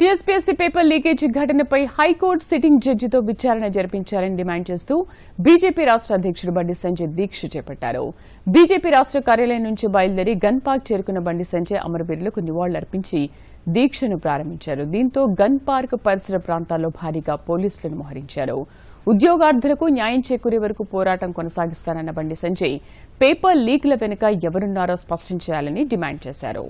TSPSC paper leakage ఘటనపై high court sitting జడ్జితో విచారణ జరిపించాలని డిమాండ్ చేస్తూ బీజేపీ రాష్ట అధ్యక్షుడు బండి సంజయ్ దీక్ష చేపట్టారు బీజేపీ రాష్ట కార్యాలయం నుంచి బయలుదేరి గన్ పార్క్ చేరుకున్న బండి సంజయ్ అమరవీరులకు నివాళులర్పించి దీక్షను ప్రారంభించారు దీంతో గన్ పార్క్ పరిసర ప్రాంతాల్లో భారీగా పోలీసులను మోహరించారు ఉద్యోగార్థులకు న్యాయం చేకూరే వరకు పోరాటం కొనసాగిస్తానన్న బండి సంజయ్ పేపర్ లీక్ల వెనుక ఎవరున్నారో స్పష్టం చేయాలని డిమాండ్ చేశారు